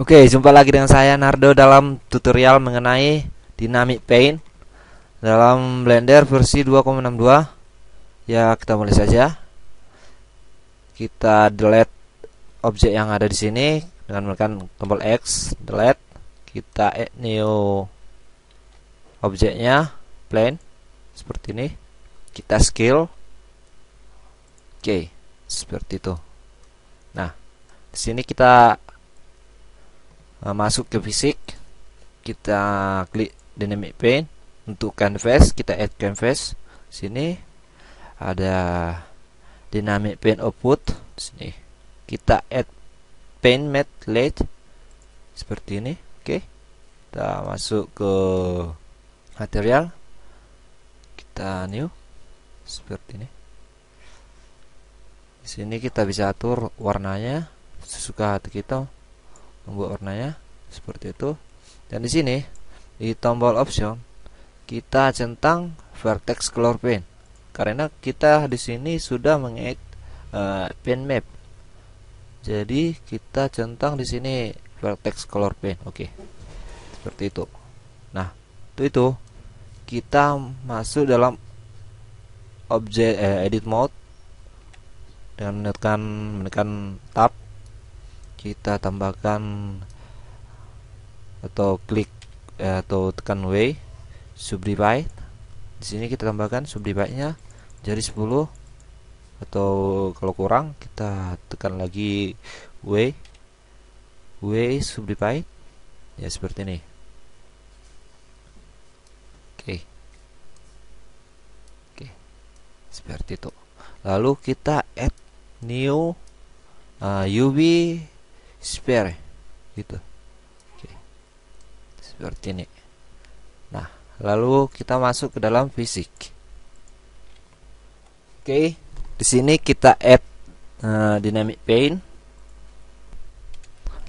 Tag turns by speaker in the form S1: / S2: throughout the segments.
S1: Oke, jumpa lagi dengan saya Nardo dalam tutorial mengenai Dynamic Paint dalam Blender versi 2.62. Ya, kita mulai saja. Kita delete objek yang ada di sini dengan menekan tombol X, delete. Kita add new objeknya plane seperti ini. Kita scale. Oke, seperti itu. Nah, di sini kita Eh, masuk ke fisik kita klik dynamic paint untuk canvas kita add canvas sini ada dynamic paint output sini kita add paint matte light seperti ini oke okay. kita masuk ke material kita new seperti ini di sini kita bisa atur warnanya sesuka hati kita membuat warnanya seperti itu dan di sini di tombol option kita centang vertex color paint karena kita di sini sudah mengedit uh, eh, paint map jadi kita centang di sini vertex color paint oke okay. seperti itu nah itu itu kita masuk dalam objek eh, edit mode dengan menekan menekan tab kita tambahkan atau klik eh, atau tekan W subdivide di sini kita tambahkan subdivide nya jadi 10 atau kalau kurang kita tekan lagi W W subdivide ya seperti ini oke oke seperti itu lalu kita add new uh, eh, UV spare gitu Oke. seperti ini nah lalu kita masuk ke dalam fisik Oke di sini kita add uh, dynamic paint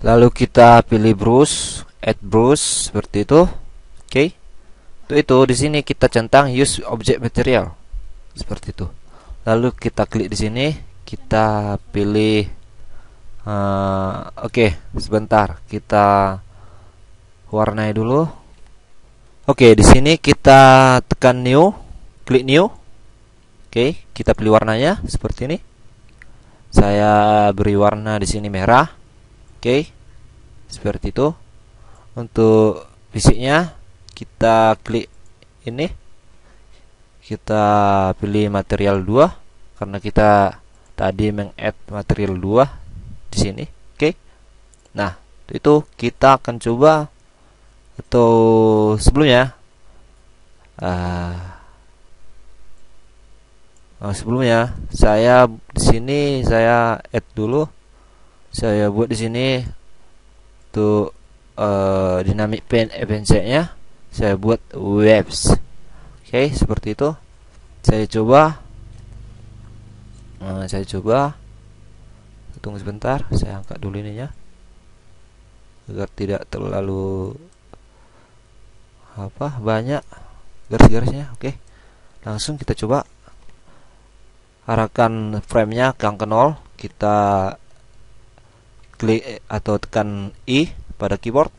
S1: lalu kita pilih brush add brush seperti itu Oke itu itu di sini kita centang use object material seperti itu lalu kita klik di sini kita pilih uh, oke okay, sebentar kita warnai dulu oke okay, di sini kita tekan new klik new oke okay, kita pilih warnanya seperti ini saya beri warna di sini merah oke okay, seperti itu untuk fisiknya kita klik ini kita pilih material 2 karena kita tadi meng-add material 2 di sini oke okay. nah itu kita akan coba atau sebelumnya uh, uh, sebelumnya saya di sini saya add dulu saya buat di sini untuk uh, eh, dynamic pen event eh, nya saya buat waves oke okay, seperti itu saya coba uh, saya coba tunggu sebentar saya angkat dulu ini ya agar tidak terlalu apa banyak garis-garisnya oke langsung kita coba arahkan framenya ke angka 0 kita klik atau tekan I pada keyboard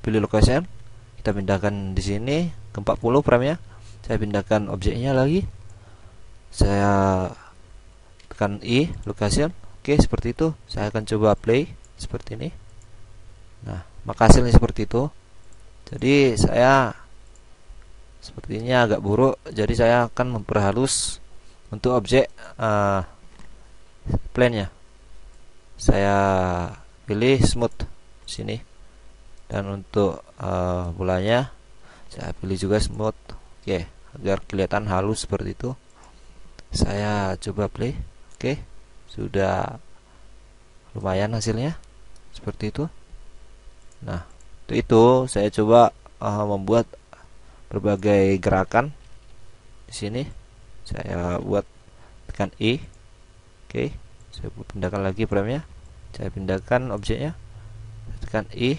S1: pilih location kita pindahkan di sini ke 40 framenya saya pindahkan objeknya lagi saya tekan I location Oke, seperti itu. Saya akan coba play seperti ini. Nah, maka hasilnya seperti itu. Jadi saya sepertinya agak buruk, jadi saya akan memperhalus untuk objek uh, eh, plane-nya. Saya pilih smooth sini. Dan untuk uh, bolanya saya pilih juga smooth. Oke, agar kelihatan halus seperti itu. Saya coba play. Oke sudah lumayan hasilnya seperti itu nah itu, itu saya coba uh, membuat berbagai gerakan di sini saya buat tekan I oke okay. saya pindahkan lagi frame nya saya pindahkan objeknya saya tekan I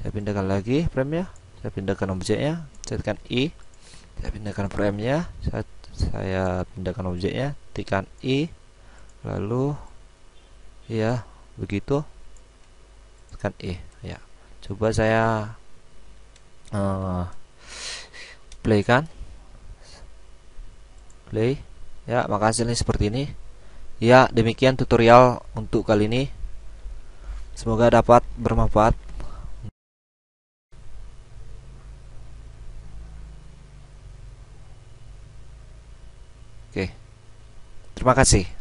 S1: saya pindahkan lagi frame nya saya pindahkan objeknya saya tekan I saya pindahkan frame nya saya, saya pindahkan objeknya tekan I lalu ya begitu tekan E eh, ya coba saya uh, play kan play ya makasih nih seperti ini ya demikian tutorial untuk kali ini semoga dapat bermanfaat Oke. Terima kasih.